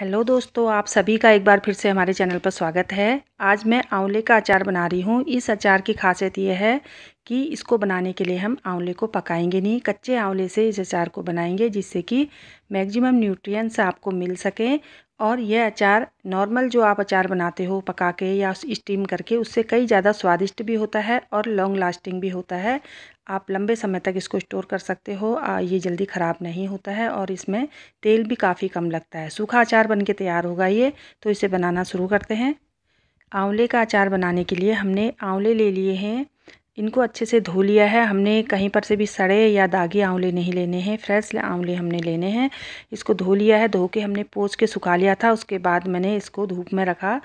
hello दोस्तों आप सभी का एक बार फिर से हमारे चैनल पर स्वागत है आज मैं आंवले का अचार बना रही हूँ इस अचार की खासियत यह है कि इसको बनाने के लिए हम आंवले को पकाएंगे नहीं कच्चे आंवले से इस अचार को बनाएंगे जिससे कि मैक्सिमम न्यूट्रिएंट्स आपको मिल सकें और यह अचार नॉर्मल जो आप अचार बनाते हो पका के या स्टीम करके उससे कई ज़्यादा स्वादिष्ट भी होता है और लॉन्ग लास्टिंग भी होता है आप लंबे समय तक इसको स्टोर कर सकते हो ये जल्दी ख़राब नहीं होता है और इसमें तेल भी काफ़ी कम लगता है सूखा अचार बन के तैयार होगा ये तो इसे बनाना शुरू करते हैं आंवले का अचार बनाने के लिए हमने आंवले ले लिए हैं इनको अच्छे से धो लिया है हमने कहीं पर से भी सड़े या दागे आंवले नहीं लेने हैं फ्रेश आंवले हमने लेने हैं इसको धो लिया है धो के हमने पोच के सुखा लिया था उसके बाद मैंने इसको धूप में रखा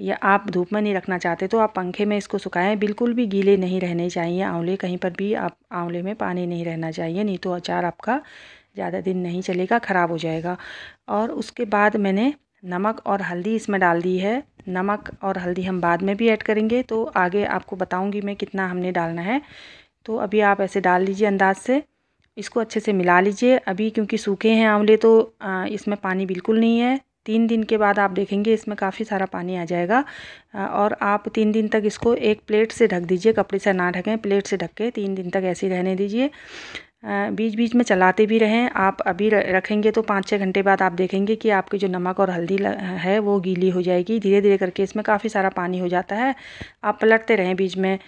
या आप धूप में नहीं रखना चाहते तो आप पंखे में इसको सुखाएं बिल्कुल भी गीले नहीं रहने चाहिए आंवले कहीं पर भी आप आंवले में पानी नहीं रहना चाहिए नहीं तो अचार आपका ज़्यादा दिन नहीं चलेगा ख़राब हो जाएगा और उसके बाद मैंने नमक और हल्दी इसमें डाल दी है नमक और हल्दी हम बाद में भी ऐड करेंगे तो आगे आपको बताऊंगी मैं कितना हमने डालना है तो अभी आप ऐसे डाल लीजिए अंदाज से इसको अच्छे से मिला लीजिए अभी क्योंकि सूखे हैं आंवले तो इसमें पानी बिल्कुल नहीं है तीन दिन के बाद आप देखेंगे इसमें काफ़ी सारा पानी आ जाएगा और आप तीन दिन तक इसको एक प्लेट से ढक दीजिए कपड़े से ना ढकें प्लेट से ढक के तीन दिन तक ऐसे ही रहने दीजिए बीच बीच में चलाते भी रहें आप अभी रखेंगे तो पाँच छः घंटे बाद आप देखेंगे कि आपकी जो नमक और हल्दी है वो गीली हो जाएगी धीरे धीरे करके इसमें काफ़ी सारा पानी हो जाता है आप पलटते रहें बीच में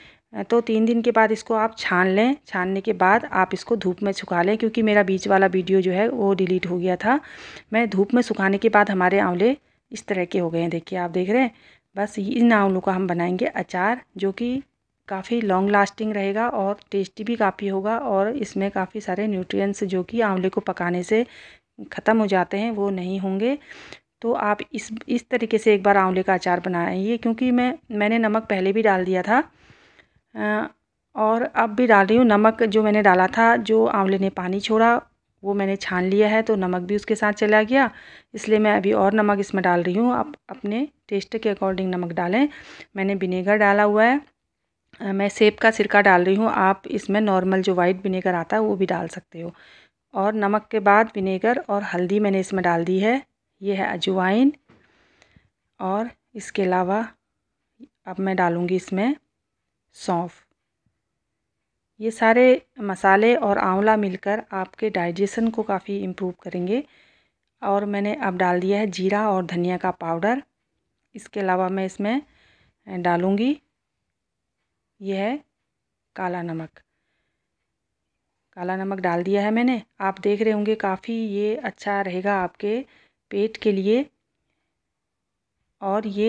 तो तीन दिन के बाद इसको आप छान लें छानने के बाद आप इसको धूप में सुखा लें क्योंकि मेरा बीच वाला वीडियो जो है वो डिलीट हो गया था मैं धूप में सुखाने के बाद हमारे आंवले इस तरह के हो गए हैं देखिए आप देख रहे हैं बस इन आंवलों का हम बनाएंगे अचार जो कि काफ़ी लॉन्ग लास्टिंग रहेगा और टेस्टी भी काफ़ी होगा और इसमें काफ़ी सारे न्यूट्रिएंट्स जो कि आंवले को पकाने से ख़त्म हो जाते हैं वो नहीं होंगे तो आप इस इस तरीके से एक बार आंवले का अचार बनाइए क्योंकि मैं मैंने नमक पहले भी डाल दिया था और अब भी डाल रही हूँ नमक जो मैंने डाला था जो आंवले ने पानी छोड़ा वो मैंने छान लिया है तो नमक भी उसके साथ चला गया इसलिए मैं अभी और नमक इसमें डाल रही हूँ आप अपने टेस्ट के अकॉर्डिंग नमक डालें मैंने विनेगर डाला हुआ है मैं सेब का सिरका डाल रही हूँ आप इसमें नॉर्मल जो वाइट विनेगर आता है वो भी डाल सकते हो और नमक के बाद विनेगर और हल्दी मैंने इसमें डाल दी है ये है अजवाइन और इसके अलावा अब मैं डालूँगी इसमें सौंफ ये सारे मसाले और आंवला मिलकर आपके डाइजेशन को काफ़ी इम्प्रूव करेंगे और मैंने अब डाल दिया है जीरा और धनिया का पाउडर इसके अलावा मैं इसमें डालूँगी ये है काला नमक काला नमक डाल दिया है मैंने आप देख रहे होंगे काफ़ी ये अच्छा रहेगा आपके पेट के लिए और ये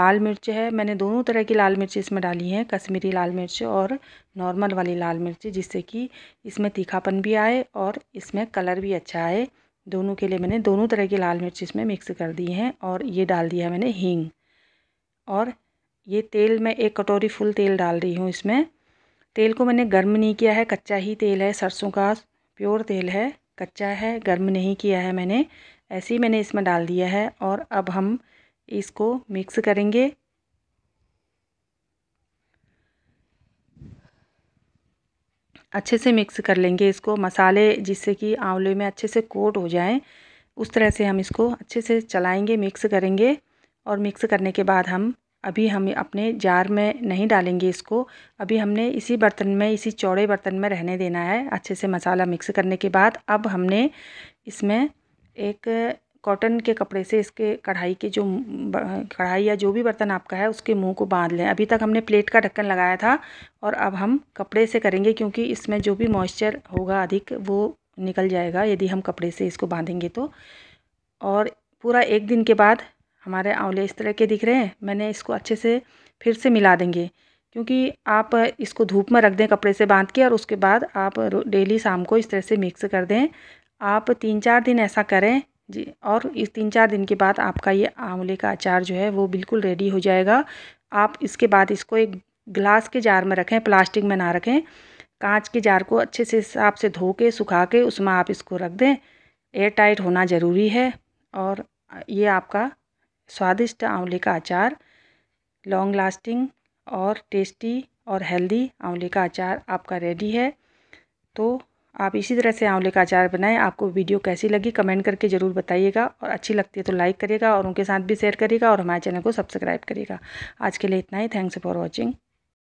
लाल मिर्च है मैंने दोनों तरह की लाल मिर्च इसमें डाली हैं कश्मीरी लाल मिर्च और नॉर्मल वाली लाल मिर्च जिससे कि इसमें तीखापन भी आए और इसमें कलर भी अच्छा आए दोनों के लिए मैंने दोनों तरह की लाल मिर्च इसमें मिक्स कर दी हैं और ये डाल दिया मैंने हींग और ये तेल मैं एक कटोरी फुल तेल डाल रही हूँ इसमें तेल को मैंने गर्म नहीं किया है कच्चा ही तेल है सरसों का प्योर तेल है कच्चा है गर्म नहीं किया है मैंने ऐसे ही मैंने इसमें डाल दिया है और अब हम इसको मिक्स करेंगे अच्छे से मिक्स कर लेंगे इसको मसाले जिससे कि आंवले में अच्छे से कोट हो जाएं उस तरह से हम इसको अच्छे से चलाएंगे मिक्स करेंगे और मिक्स करने के बाद हम अभी हम अपने जार में नहीं डालेंगे इसको अभी हमने इसी बर्तन में इसी चौड़े बर्तन में रहने देना है अच्छे से मसाला मिक्स करने के बाद अब हमने इसमें एक कॉटन के कपड़े से इसके कढ़ाई के जो कढ़ाई या जो भी बर्तन आपका है उसके मुंह को बांध लें अभी तक हमने प्लेट का ढक्कन लगाया था और अब हम कपड़े से करेंगे क्योंकि इसमें जो भी मॉइस्चर होगा अधिक वो निकल जाएगा यदि हम कपड़े से इसको बांधेंगे तो और पूरा एक दिन के बाद हमारे आंवले इस तरह के दिख रहे हैं मैंने इसको अच्छे से फिर से मिला देंगे क्योंकि आप इसको धूप में रख दें कपड़े से बांध के और उसके बाद आप डेली शाम को इस तरह से मिक्स कर दें आप तीन चार दिन ऐसा करें जी और इस तीन चार दिन के बाद आपका ये आंवले का अचार जो है वो बिल्कुल रेडी हो जाएगा आप इसके बाद इसको एक ग्लास के जार में रखें प्लास्टिक में ना रखें कांच के जार को अच्छे से हिसाब से धो के सुखा के उसमें आप इसको रख दें एयर टाइट होना ज़रूरी है और ये आपका स्वादिष्ट आंवले का अचार लॉन्ग लास्टिंग और टेस्टी और हेल्दी आंवले का अचार आपका रेडी है तो आप इसी तरह से आंवले का अचार बनाएं आपको वीडियो कैसी लगी कमेंट करके ज़रूर बताइएगा और अच्छी लगती है तो लाइक करिएगा और उनके साथ भी शेयर करिएगा और हमारे चैनल को सब्सक्राइब करिएगा आज के लिए इतना ही थैंक्स फॉर वॉचिंग